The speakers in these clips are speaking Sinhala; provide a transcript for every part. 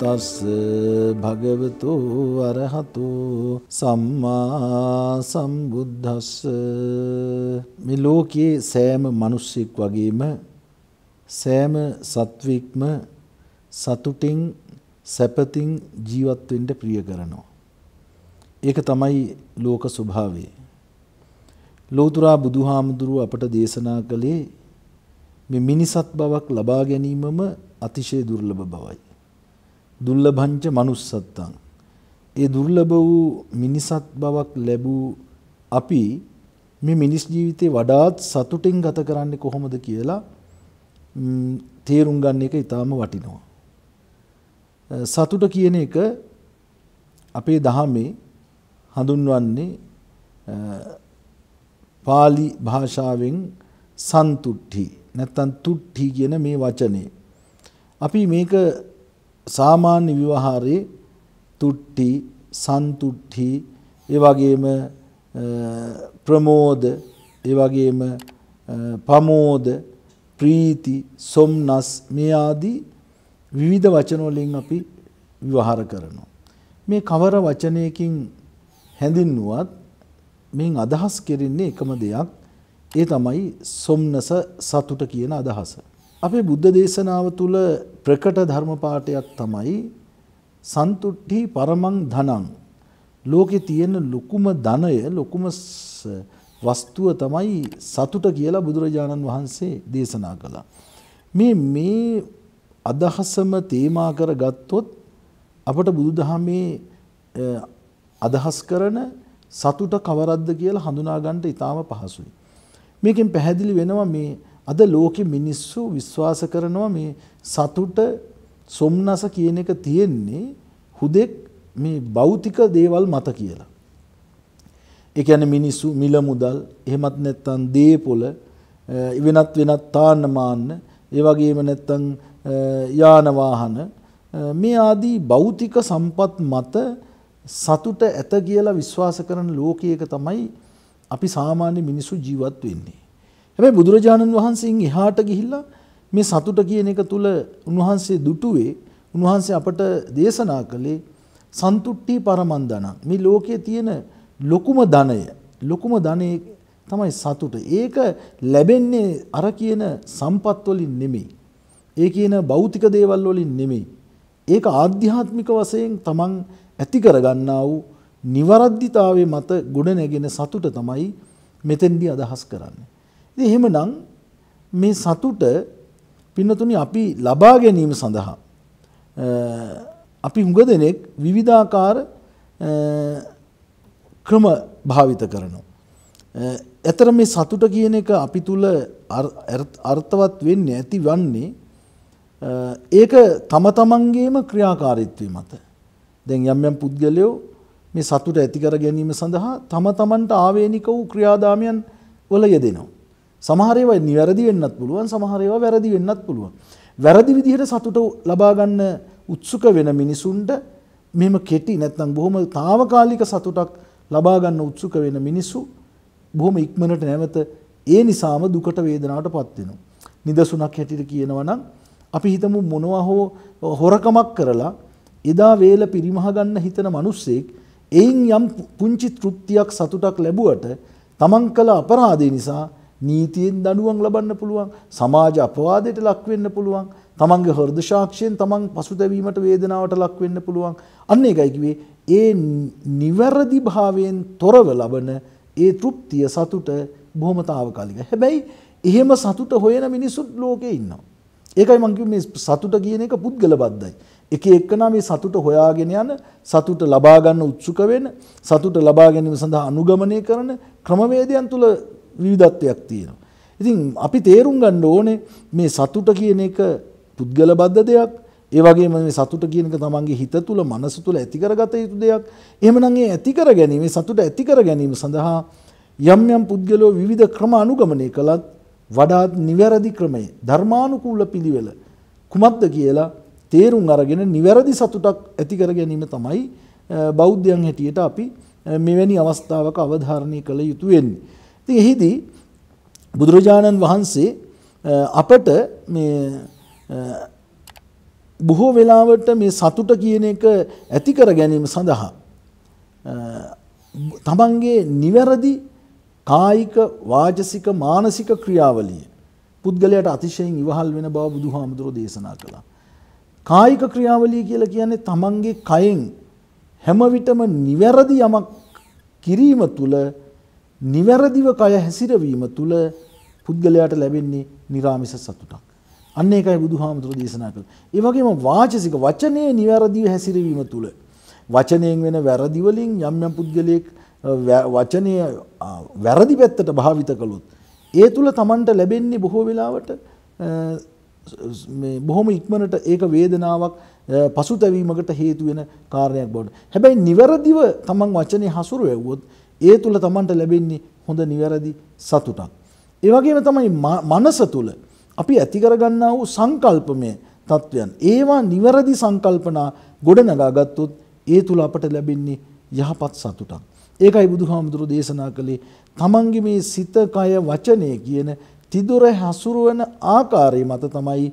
තස්ස භගවතු අරහතු සම්මා සම්බුද්දස්ස මේ ලෝකයේ සෑම මිනිසෙක් වගේම සෑම සත්වෙක්ම සතුටින් සැපතින් ජීවත් වෙන්න ප්‍රිය කරනවා. ඒක තමයි ලෝක ස්වභාවය. ලෝතුරා බුදුහාමුදුරුව අපට දේශනා කළේ මේ මිනිසත් බවක් ලබා ගැනීමම අතිශය දුර්ලභ බවයි. දුර්ලභංච manussත්තං. ඒ දුර්ලභ වූ මිනිසත් බවක් ලැබූ අපි මේ මිනිස් ජීවිතේ වඩාත් සතුටින් ගත කරන්නේ කොහොමද කියලා තේරුම් ගන්න එක ඊටාම වටිනවා. සතුට කියන එක අපේ දහමේ හඳුන්වන්නේ පාලි භාෂාවෙන් සන්තුට්ටි නැත්තම් තුට්ටි කියන මේ වචනේ. අපි මේක සාමාන්‍ය විවහාරයේ තුට්ටි, සන්තුට්ටි, ඒ වගේම ප්‍රමෝද, ඒ වගේම පමෝද, ප්‍රීති, සොම්නස් මේ ආදී විවිධ වචන වලින් අපි විවහාර කරනවා. මේ කවර වචනයකින් හැඳින්නුවත් මෙන් අදහස් කෙරෙන්නේ එකම දෙයක්. ඒ තමයි සොම්නස සතුට කියන අදහස. අපේ බුද්ධ දේශනාව තුළ ප්‍රකට ධර්ම පාඩයක් තමයි සන්තුට්ටි පරමං ධනං ලෝකේ තියෙන ලොකුම ධනය ලොකුම වස්තුව තමයි සතුට කියලා බුදුරජාණන් වහන්සේ දේශනා කළා. මේ මේ අදහසම තේමා කරගත්තොත් අපට බුදුදහමේ අදහස් කරන සතුට කවරක්ද කියලා හඳුනා ගන්න ඉතාම පහසුයි. මේකෙන් පැහැදිලි වෙනවා මේ අද ලෝකෙ මිනිස්සු විශ්වාස කරනවා මේ සතුට සොම්නස කියන එක තියෙන්නේ හුදෙක් මේ භෞතික දේවල් මත කියලා. ඒ කියන්නේ මිනිස්සු මිල මුදල් එහෙමත් නැත්නම් දේපොළ වෙනත් වෙනත් තාන්න මාන්න ඒ වගේම නැත්නම් යාන වාහන මේ ආදී භෞතික සම්පත් මත සතුට ඇත කියලා විශ්වාස කරන ලෝකයක තමයි අපි සාමාන්‍ය මිනිසු ජීවත් වෙන්නේ. හැබැයි බුදුරජාණන් වහන්සේන් එහාට ගිහිල්ලා මේ සතුට කියන එක තුල උන්වහන්සේ දුටුවේ උන්වහන්සේ අපට දේශනා කළේ සන්තුට්ටි පරමන්දන මේ ලෝකයේ තියෙන ලොකුම ධනය ලොකුම ධනේ තමයි සතුට. ඒක ලැබෙන්නේ අර කියන සම්පත් වලින් නෙමෙයි. ඒ කියන භෞතික දේවල් වලින් නෙමෙයි. ඒක ආධ්‍යාත්මික වශයෙන් තමන් ඇති කරගන්නා වූ නිවරද්දිතාවේ මත ගොඩ නැගෙන සතුට තමයි මෙතෙන්දී අදහස් කරන්නේ. ඉතින් එහෙමනම් මේ සතුට පින්නතුනි අපි ලබා ගැනීම සඳහා අපි හුඟ දෙනෙක් විවිධාකාර ක්‍රම භාවිත කරනවා. එතර මේ සතුට කියන එක අපි තුල අර්ථවත් වෙන්නේ ඇති වන්නේ ඒක තම තමන්ගේම ක්‍රියාකාරීත්වය මත. දැන් යම් යම් පුද්ගලයෝ මේ සතුට ඇති කර ගැනීම සඳහා තම තමන්ට ආවේනික වූ ක්‍රියාදාමයන් වල යෙදෙනවා. සමහරයවයි නිවැරදි වෙන්නත් පුළුවන් සමහරයවා වැරදි වෙන්නත් පුළුවන්. වැරදි විදිහට සතුට ලබාගන්න උත්සුක වෙන මිනිසුන්ට මෙම කෙටි නැත්නම් බොහොම తాවකාලික සතුටක් ලබාගන්න උත්සුක වෙන මිනිසු බොහොම ඉක්මනට නැවත ඒ නිසාම දුකට වේදනාවට පත් වෙනවා. නිදසුණක් හැටියට කියනවා නම් අපි හිතමු මොනවා හෝ හොරකමක් කරලා එදා වේල පිරිමහ ගන්න හිතන මිනිස්සෙක් එයින් යම් පුංචි තෘප්තියක් සතුටක් ලැබුවට තමන් කළ අපරාධය නිසා නීතියෙන් දඩුවම් ලබන්න පුළුවන් සමාජ අපවාදයට ලක් වෙන්න පුළුවන් තමන්ගේ හෘද සාක්ෂියෙන් තමන් පසුතැවීමට වේදනාවට ලක් වෙන්න පුළුවන් අන්න ඒකයි කිව්වේ ඒ නිවැරදි භාවයෙන් තොරව ලබන ඒ තෘප්තිය සතුට බොහොම తాවකාලික. හැබැයි එහෙම සතුට හොයන මිනිසුත් ලෝකේ ඉන්නවා. ඒකයි මම කිව්වේ මේ සතුට කියන එක පුද්ගල බද්දයි. එක එක්කනා මේ සතුට හොයාගෙන යන සතුට ලබා ගන්න උත්සුක වෙන සතුට ලබා ගැනීම සඳහා අනුගමනය කරන ක්‍රමවේදයන් තුල විවිධත්වයක් තියෙනවා. ඉතින් අපි තේරුම් ගන්න ඕනේ මේ සතුට කියන එක පුද්ගල බද්ධ දෙයක්. ඒ වගේම මේ සතුට කියන එක තමන්ගේ හිත තුළ, මනස තුළ ඇති කරගත යුතු දෙයක්. එහෙමනම් ඒ ඇති කර ගැනීම, සතුට ඇති කර ගැනීම සඳහා යම් යම් පුද්ගලෝ විවිධ ක්‍රම අනුගමනය කළත් වඩාත් නිවැරදි ක්‍රමයේ ධර්මානුකූල පිළිවෙල කුමක්ද කියලා තේරුම් අරගෙන නිවැරදි සතුටක් ඇති කර ගැනීම තමයි බෞද්ධයන් හැටියට අපි මෙවැනි අවස්ථාවක අවධාරණය කළ යුතු වෙන්නේ. ඉතින් එහිදී බුදුරජාණන් වහන්සේ අපට මේ බොහෝ වෙලාවට මේ සතුට කියන එක ඇති කර ගැනීම සඳහා තමන්ගේ නිවැරදි කායික වාචසික මානසික ක්‍රියාවලිය පුද්ගලයාට අතිශයින් ඉවහල් වෙන බව බුදුහාමුදුරෝ දේශනා කළා. කායික ක්‍රියාවලිය කියලා කියන්නේ තමන්ගේ කයෙන් හැම විටම නිවැරදි යමක් කිරීම තුළ නිවැරදිව කය හැසිරවීම තුළ පුද්ගලයාට ලැබෙන්නේ නිරාමිස සතුටක්. අන්න ඒකයි බුදුහාමුදුර දේශනා කළේ. ඒ වගේම වාචසික වචනයේ නිවැරදිව හැසිරවීම තුළ වචනයෙන් වෙන වැරදි වලින් යම් යම් පුද්ගලයෙක් වචනය වැරදි පැත්තට භාවිත කළොත් ඒ තුළ Tamanට ලැබෙන්නේ බොහෝ වෙලාවට මේ බොහොම ඉක්මනට ඒක වේදනාවක් පසුතැවීමකට හේතු වෙන කාරණයක් බවට. හැබැයි නිවැරදිව Taman වචනේ හසුරුවුවොත් ඒ තුළ තමන්ට ලැබෙන්නේ හොඳ නිවැරදි සතුටක්. ඒ වගේම තමයි මනස තුළ අපි ඇති කරගන්නා වූ සංකල්පමය තත්වයන් ඒවා නිවැරදි සංකල්පනා ගොඩනගා ගත්තොත් ඒ තුළ අපට ලැබෙන්නේ යහපත් සතුටක්. ඒකයි බුදුහාමුදුරු දේශනා කළේ තමන්ගේ මේ සිත කය වචනය කියන තිදොර හසුරුවන ආකාරය මත තමයි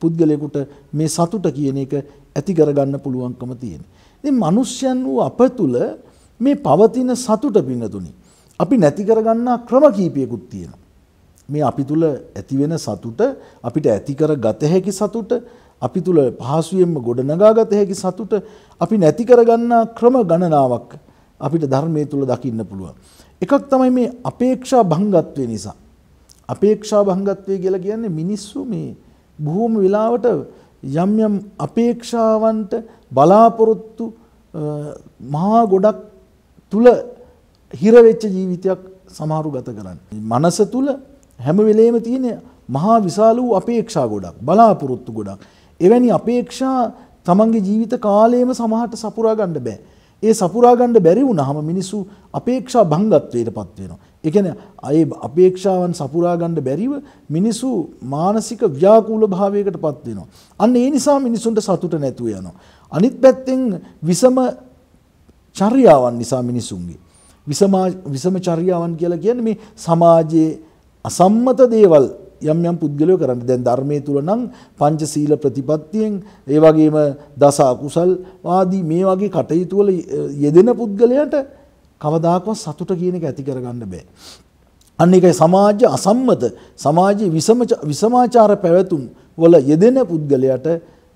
පුද්ගලයෙකුට මේ සතුට කියන එක ඇති කරගන්න පුළුවන්කම තියෙන්නේ. ඉතින් මිනිස්යන් වූ අප තුළ මේ පවතින සතුට පින්නතුනි. අපි නැති කරගන්නා ක්‍රම කීපයකුත් තියෙනවා. මේ අපි තුල ඇති වෙන සතුට අපිට ඇති කර ගත හැකි සතුට අපි තුල පහසුවෙන්ම ගොඩනගා ගත හැකි සතුට අපි නැති කරගන්නා ක්‍රම ගණනාවක් අපිට ධර්මයේ තුල දකින්න පුළුවන්. එකක් තමයි මේ අපේක්ෂා භංගත්වය නිසා. අපේක්ෂා භංගත්වය කියලා කියන්නේ මිනිස්සු මේ බොහෝම වෙලාවට යම් යම් අපේක්ෂාවන්ට බලාපොරොත්තු මහා ගොඩක් තුල හිර වෙච්ච ජීවිතයක් සමහරු ගත කරන්නේ. මනස තුල හැම වෙලේම තියෙන මහා විශාල වූ අපේක්ෂා ගොඩක්, බලාපොරොත්තු ගොඩක්. එවැනි අපේක්ෂා තමන්ගේ ජීවිත කාලයේම සමහරට සපුරා ගන්න බෑ. ඒ සපුරා ගන්න බැරි වුණාම මිනිස්සු අපේක්ෂා භංගත්වයටපත් වෙනවා. ඒ කියන්නේ අය අපේක්ෂාවන් සපුරා ගන්න බැරිව මිනිස්සු මානසික ව්‍යාකූල භාවයකටපත් වෙනවා. අන්න ඒ නිසා මිනිසුන්ට සතුට නැතුව යනවා. අනිත් පැත්තෙන් විසම චර්යාවන් නිසා මිනිසුන්ගේ. විසම චර්යාවන් කියලා කියන්නේ මේ සමාජයේ අසම්මත දේවල් යම් යම් පුද්ගලයෝ කරන්නේ. දැන් ධර්මයේ තුල නම් පංචශීල ප්‍රතිපත්තියෙන් ඒ වගේම දස අකුසල් වාදී මේ වගේ කටයුතු වල යෙදෙන පුද්ගලයාට කවදාකවත් සතුට කියන එක ඇති කරගන්න බෑ. අන්න ඒකයි සමාජ අසම්මත සමාජයේ විසම විසමාචාර පැවැතුම් වල යෙදෙන පුද්ගලයාට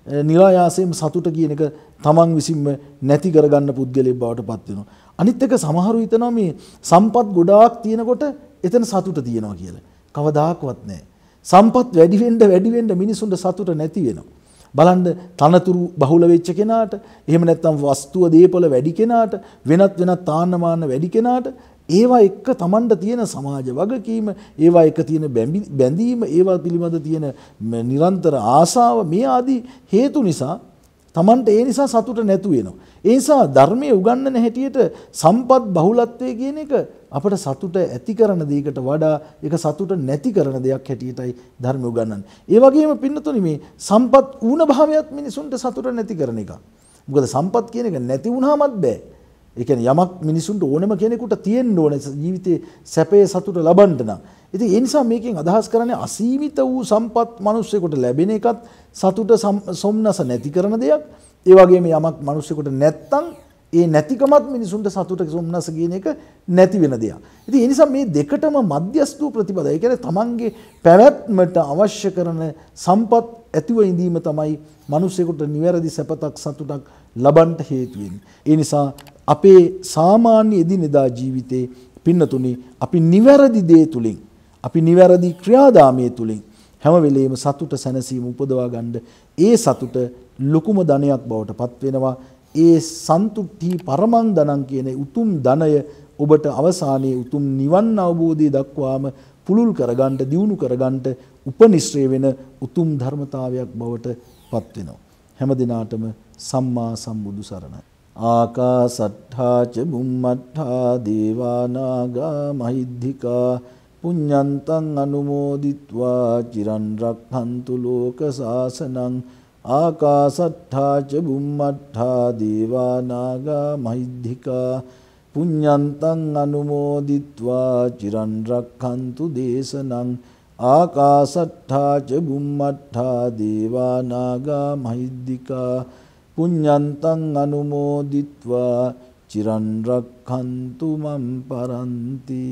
નિરાයාසයෙන් සතුට කියන එක තමන් විසින්ම නැති කරගන්න පුද්ගලයෙක් බවට පත් වෙනවා. අනිත් එක සමහරු හිතනවා මේ සම්පත් ගොඩාක් තියෙනකොට එතන සතුට තියෙනවා කියලා. කවදාකවත් නැහැ. සම්පත් වැඩි වෙන්න වැඩි වෙන්න මිනිසුන්ට සතුට නැති වෙනවා. බලන්න තනතුරු බහුල වෙච්ච කෙනාට, එහෙම නැත්නම් වස්තුව දීපල වැඩි කෙනාට, වෙනත් වෙනත් තාන්නමාන වැඩි කෙනාට ඒවා එක්ක තමන්ට තියෙන සමාජ වගකීම ඒවා එක තියෙන බැඳීම ඒවා පිළිබඳ තියෙන නිරන්තර ආසාව මේ ආදී හේතු නිසා තමන්ට ඒ නිසා සතුට නැතු වෙනවා. ඒ නිසා ධර්මයේ උගන්වන හැටියට සම්පත් බහුලත්වය කියන එක අපට සතුට ඇති කරන දෙයකට වඩා ඒක සතුට නැති කරන දෙයක් හැටියටයි ධර්මය උගන්වන්නේ. ඒ වගේම පින්නතුනි මේ සම්පත් ඌන භාවයත් මිනිසුන්ට සතුට නැති කරන එක. මොකද සම්පත් කියන එක නැති වුණාමත් බෑ. එකන යමක් මිනිසුන්ට ඕනම කෙනෙකුට තියෙන් ඕන ජීවිතය සැපය සතුට ලබන්ටන. ඉති එනිසා මේකින් අදහස් කරන අසීමිත වූ සම්පත් මනුස්සෙකුට ලැබෙන එකත් සතුට සොම්න්නස නැති කරන දෙයක් ඒවගේ යමක් මනුස්සෙකුට නැත්තං ඒ නැතිකමත් මිනිසුන්ට සතුට සොම්න්නස කියන එක නැති වෙන දෙයක්. ඉති එනිසා මේ දෙකටම මධ්‍යස්තු ප්‍රතිපද එකන තමන්ගේ පැවැත්මට අවශ්‍ය කරන සම්පත් ඇතිව ඉඳීම තමයි මනුස්සෙකුට නිවැරදි සැපතක් සතුටක් ලබන්ට හේතුවෙන්. ඒ නිසා අපේ සාමාන්‍ය එදිනෙදා ජීවිතේ පින්නතුනේ අපි නිවැරදි දේ තුලින් අපි නිවැරදි ක්‍රියාදාමයේ තුලින් හැම වෙලෙම සතුට සැනසීම උපදවා ගන්න ඒ සතුට ලොකුම ධනයක් බවට පත් වෙනවා ඒ සන්තුට්ටි පරමං ධනං කියන උතුම් ධනය ඔබට අවසානයේ උතුම් නිවන් අවබෝධය දක්වාම පුළුල් කරගන්න දියුණු කරගන්න උපනිශ්‍රය වෙන උතුම් ධර්මතාවයක් බවට පත් වෙනවා හැම දිනාටම සම්මා සම්බුදු සරණයි ආකාසට්ඨා ච බුම්මට්ඨා දේවානාගා මහිද්దికා පුඤ්ඤන්තං අනුමෝදිත්වා චිරන් රක්ඛන්තු ලෝක සාසනං ආකාසට්ඨා ච බුම්මට්ඨා දේවානාගා මහිද්దికා පුඤ්ඤන්තං අනුමෝදිත්වා චිරන් රක්ඛන්තු දේශනං ආකාසට්ඨා ච බුම්මට්ඨා දේවානාගා මහිද්దికා පුඤ්ඤන්තං අනුමෝදිත්වා චිරන් රක්ඛන්තු මම් පරන්ති